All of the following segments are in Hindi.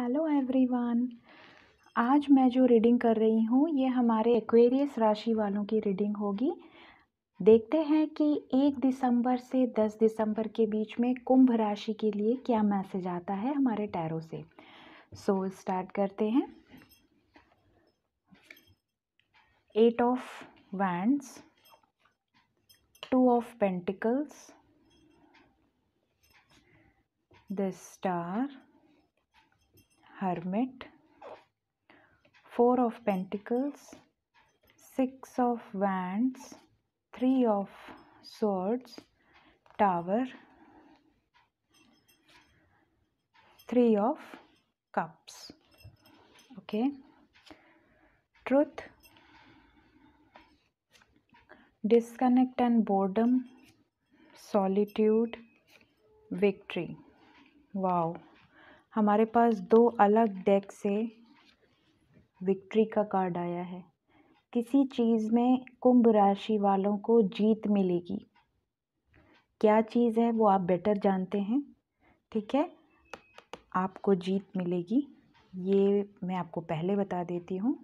हेलो एवरीवन आज मैं जो रीडिंग कर रही हूँ ये हमारे एक्वेरियस राशि वालों की रीडिंग होगी देखते हैं कि एक दिसंबर से दस दिसंबर के बीच में कुंभ राशि के लिए क्या मैसेज आता है हमारे टैरो से सो so, स्टार्ट करते हैं eight of wands two of pentacles the star hermit, four of pentacles, six of wands, three of swords, tower, three of cups. Okay. Truth, disconnect and boredom, solitude, victory. Wow. हमारे पास दो अलग डेक से विक्ट्री का कार्ड आया है किसी चीज़ में कुंभ राशि वालों को जीत मिलेगी क्या चीज़ है वो आप बेटर जानते हैं ठीक है आपको जीत मिलेगी ये मैं आपको पहले बता देती हूँ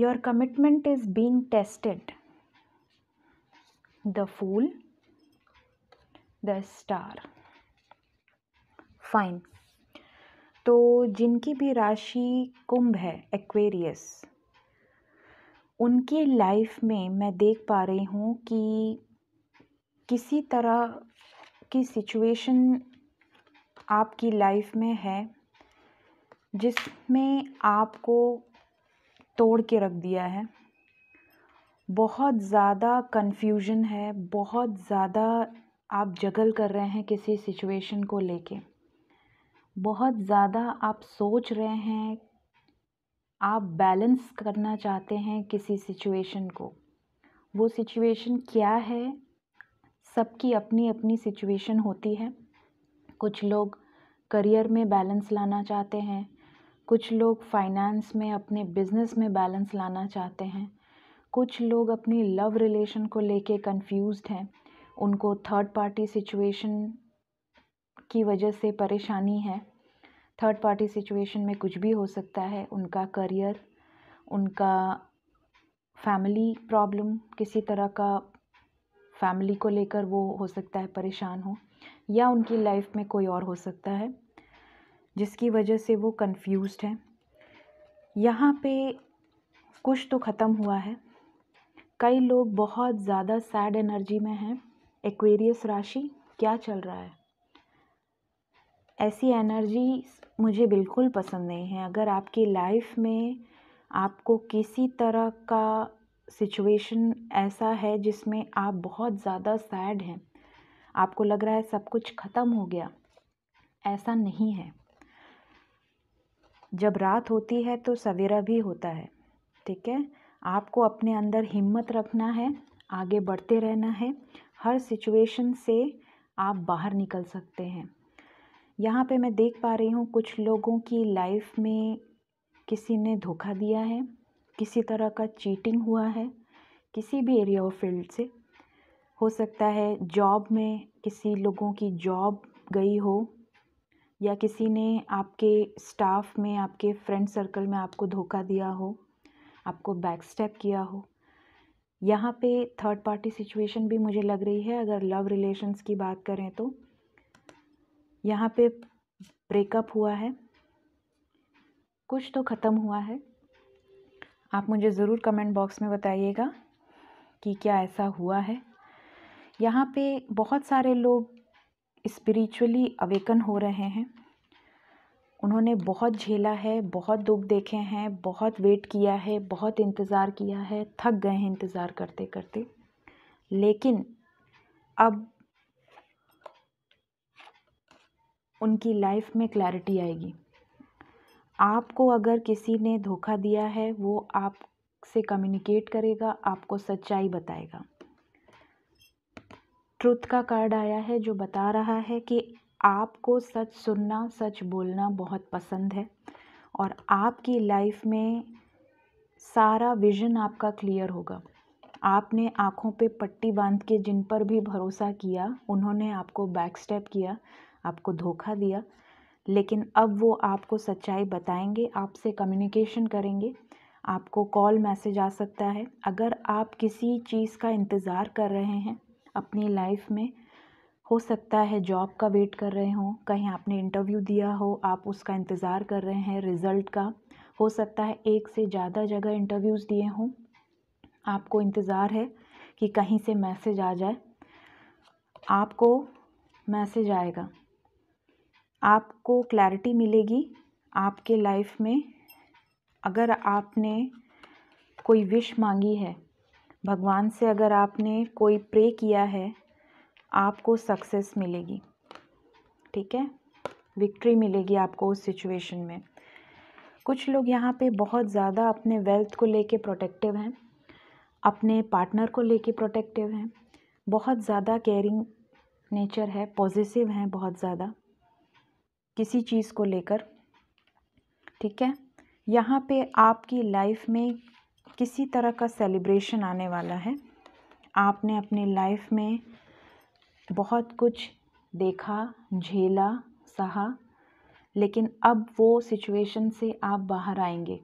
your commitment is being tested the fool the star fine तो जिनकी भी राशि कुंभ है एक्वेरियस उनके लाइफ में मैं देख पा रही हूँ कि किसी तरह की सिचुएशन आपकी लाइफ में है जिसमें आपको तोड़ के रख दिया है बहुत ज़्यादा कन्फ्यूजन है बहुत ज़्यादा आप जगल कर रहे हैं किसी सिचुएशन को लेके बहुत ज़्यादा आप सोच रहे हैं आप बैलेंस करना चाहते हैं किसी सिचुएशन को वो सिचुएशन क्या है सबकी अपनी अपनी सिचुएशन होती है कुछ लोग करियर में बैलेंस लाना चाहते हैं कुछ लोग फाइनेंस में अपने बिजनेस में बैलेंस लाना चाहते हैं कुछ लोग अपनी लव रिलेशन को लेके कंफ्यूज्ड हैं उनको थर्ड पार्टी सिचुएशन की वजह से परेशानी है थर्ड पार्टी सिचुएशन में कुछ भी हो सकता है उनका करियर उनका फैमिली प्रॉब्लम किसी तरह का फैमिली को लेकर वो हो सकता है परेशान हो या उनकी लाइफ में कोई और हो सकता है जिसकी वजह से वो कंफ्यूज हैं यहाँ पे कुछ तो ख़त्म हुआ है कई लोग बहुत ज़्यादा सैड एनर्जी में हैं एक्वेरियस राशि क्या चल रहा है ऐसी एनर्जी मुझे बिल्कुल पसंद नहीं है अगर आपकी लाइफ में आपको किसी तरह का सिचुएशन ऐसा है जिसमें आप बहुत ज़्यादा सैड हैं आपको लग रहा है सब कुछ ख़त्म हो गया ऐसा नहीं है जब रात होती है तो सवेरा भी होता है ठीक है आपको अपने अंदर हिम्मत रखना है आगे बढ़ते रहना है हर सिचुएशन से आप बाहर निकल सकते हैं यहाँ पे मैं देख पा रही हूँ कुछ लोगों की लाइफ में किसी ने धोखा दिया है किसी तरह का चीटिंग हुआ है किसी भी एरिया ऑफ फील्ड से हो सकता है जॉब में किसी लोगों की जॉब गई हो या किसी ने आपके स्टाफ में आपके फ्रेंड सर्कल में आपको धोखा दिया हो आपको बैकस्टेप किया हो यहाँ पे थर्ड पार्टी सिचुएशन भी मुझे लग रही है अगर लव रिलेशंस की बात करें तो यहाँ पे ब्रेकअप हुआ है कुछ तो ख़त्म हुआ है आप मुझे ज़रूर कमेंट बॉक्स में बताइएगा कि क्या ऐसा हुआ है यहाँ पे बहुत सारे लोग स्पिरिचुअली अवेकन हो रहे हैं उन्होंने बहुत झेला है बहुत दुख देखे हैं बहुत वेट किया है बहुत इंतज़ार किया है थक गए हैं इंतज़ार करते करते लेकिन अब उनकी लाइफ में क्लैरिटी आएगी आपको अगर किसी ने धोखा दिया है वो आपसे कम्युनिकेट करेगा आपको सच्चाई बताएगा ट्रुथ का कार्ड आया है जो बता रहा है कि आपको सच सुनना सच बोलना बहुत पसंद है और आपकी लाइफ में सारा विज़न आपका क्लियर होगा आपने आँखों पे पट्टी बांध के जिन पर भी भरोसा किया उन्होंने आपको बैक स्टेप किया आपको धोखा दिया लेकिन अब वो आपको सच्चाई बताएंगे आपसे कम्युनिकेशन करेंगे आपको कॉल मैसेज आ सकता है अगर आप किसी चीज़ का इंतज़ार कर रहे हैं अपनी लाइफ में हो सकता है जॉब का वेट कर रहे हों कहीं आपने इंटरव्यू दिया हो आप उसका इंतज़ार कर रहे हैं रिज़ल्ट का हो सकता है एक से ज़्यादा जगह इंटरव्यूज़ दिए हों आपको इंतज़ार है कि कहीं से मैसेज आ जाए आपको मैसेज आएगा आपको क्लैरिटी मिलेगी आपके लाइफ में अगर आपने कोई विश मांगी है भगवान से अगर आपने कोई प्रे किया है आपको सक्सेस मिलेगी ठीक है विक्ट्री मिलेगी आपको उस सिचुएशन में कुछ लोग यहाँ पे बहुत ज़्यादा अपने वेल्थ को लेके प्रोटेक्टिव हैं अपने पार्टनर को लेके प्रोटेक्टिव हैं बहुत ज़्यादा केयरिंग नेचर है पॉजिटिव हैं बहुत ज़्यादा किसी चीज़ को लेकर ठीक है यहाँ पे आपकी लाइफ में किसी तरह का सेलिब्रेशन आने वाला है आपने अपनी लाइफ में बहुत कुछ देखा झेला सहा लेकिन अब वो सिचुएशन से आप बाहर आएंगे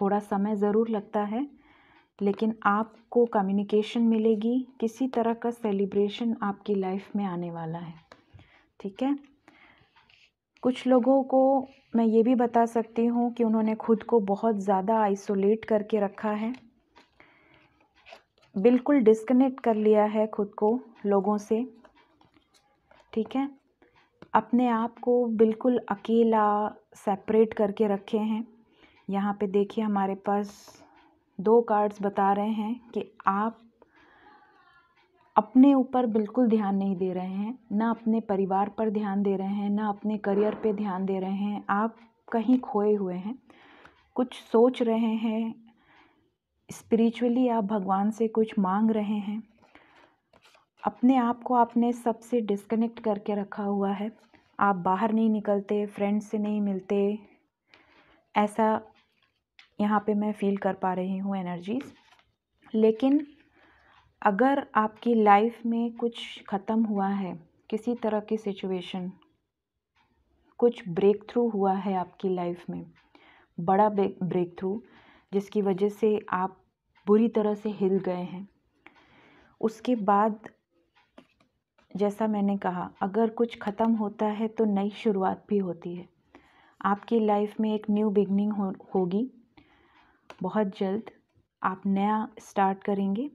थोड़ा समय ज़रूर लगता है लेकिन आपको कम्युनिकेशन मिलेगी किसी तरह का सेलिब्रेशन आपकी लाइफ में आने वाला है ठीक है कुछ लोगों को मैं ये भी बता सकती हूँ कि उन्होंने खुद को बहुत ज़्यादा आइसोलेट करके रखा है बिल्कुल डिस्कनेक्ट कर लिया है खुद को लोगों से ठीक है अपने आप को बिल्कुल अकेला सेपरेट करके रखे हैं यहाँ पे देखिए हमारे पास दो कार्ड्स बता रहे हैं कि आप अपने ऊपर बिल्कुल ध्यान नहीं दे रहे हैं ना अपने परिवार पर ध्यान दे रहे हैं ना अपने करियर पे ध्यान दे रहे हैं आप कहीं खोए हुए हैं कुछ सोच रहे हैं स्पिरिचुअली आप भगवान से कुछ मांग रहे हैं अपने आप को आपने सबसे डिस्कनेक्ट करके रखा हुआ है आप बाहर नहीं निकलते फ्रेंड्स से नहीं मिलते ऐसा यहाँ पे मैं फील कर पा रही हूँ एनर्जीज लेकिन अगर आपकी लाइफ में कुछ ख़त्म हुआ है किसी तरह की सिचुएशन कुछ ब्रेक थ्रू हुआ है आपकी लाइफ में बड़ा ब्रेक थ्रू जिसकी वजह से आप बुरी तरह से हिल गए हैं उसके बाद जैसा मैंने कहा अगर कुछ ख़त्म होता है तो नई शुरुआत भी होती है आपकी लाइफ में एक न्यू बिगनिंग हो होगी बहुत जल्द आप नया स्टार्ट करेंगे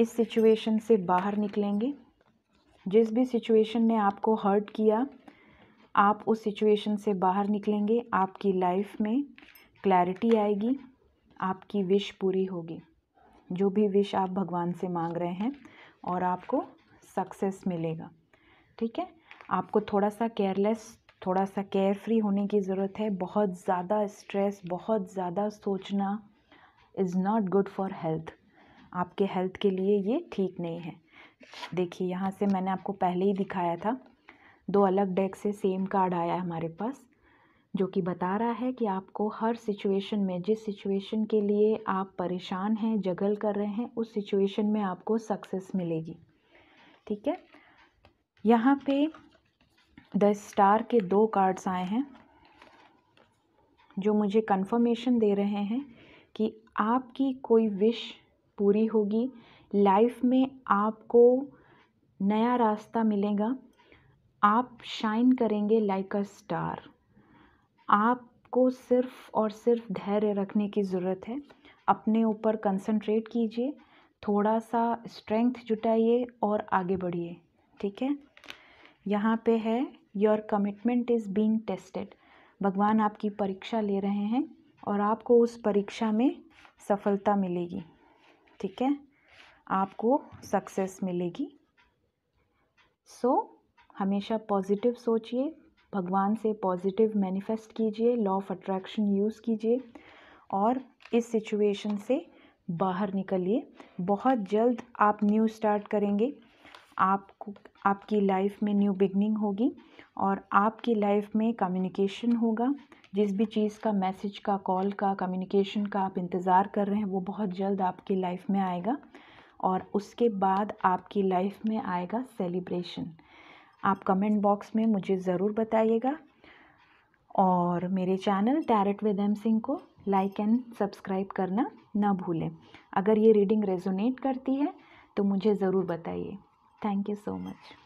इस सिचुएशन से बाहर निकलेंगे जिस भी सिचुएशन ने आपको हर्ट किया आप उस सिचुएशन से बाहर निकलेंगे आपकी लाइफ में क्लैरिटी आएगी आपकी विश पूरी होगी जो भी विश आप भगवान से मांग रहे हैं और आपको सक्सेस मिलेगा ठीक है आपको थोड़ा सा केयरलेस थोड़ा सा केयर फ्री होने की ज़रूरत है बहुत ज़्यादा स्ट्रेस बहुत ज़्यादा सोचना is not good for health आपके हेल्थ के लिए ये ठीक नहीं है देखिए यहाँ से मैंने आपको पहले ही दिखाया था दो अलग डेक से सेम कार्ड आया है हमारे पास जो कि बता रहा है कि आपको हर सिचुएशन में जिस सिचुएशन के लिए आप परेशान हैं जगल कर रहे हैं उस सिचुएशन में आपको सक्सेस मिलेगी ठीक है यहाँ पे द स्टार के दो कार्ड्स आए हैं जो मुझे कंफर्मेशन दे रहे हैं कि आपकी कोई विश पूरी होगी लाइफ में आपको नया रास्ता मिलेगा आप शाइन करेंगे लाइक अ स्टार आपको सिर्फ और सिर्फ धैर्य रखने की ज़रूरत है अपने ऊपर कंसंट्रेट कीजिए थोड़ा सा स्ट्रेंथ जुटाइए और आगे बढ़िए ठीक है यहाँ पे है your commitment is being tested भगवान आपकी परीक्षा ले रहे हैं और आपको उस परीक्षा में सफलता मिलेगी ठीक है आपको सक्सेस मिलेगी सो so, हमेशा पॉजिटिव सोचिए भगवान से पॉजिटिव मैनिफेस्ट कीजिए लॉ ऑफ अट्रैक्शन यूज़ कीजिए और इस सिचुएशन से बाहर निकलिए बहुत जल्द आप न्यू स्टार्ट करेंगे आपको आपकी लाइफ में न्यू बिगनिंग होगी और आपकी लाइफ में कम्युनिकेशन होगा जिस भी चीज़ का मैसेज का कॉल का कम्युनिकेशन का आप इंतज़ार कर रहे हैं वो बहुत जल्द आपकी लाइफ में आएगा और उसके बाद आपकी लाइफ में आएगा सेलिब्रेशन आप कमेंट बॉक्स में मुझे ज़रूर बताइएगा और मेरे channel tarot with M Singh को लाइक एंड सब्सक्राइब करना ना भूलें अगर ये रीडिंग रेजोनेट करती है तो मुझे ज़रूर बताइए थैंक यू सो मच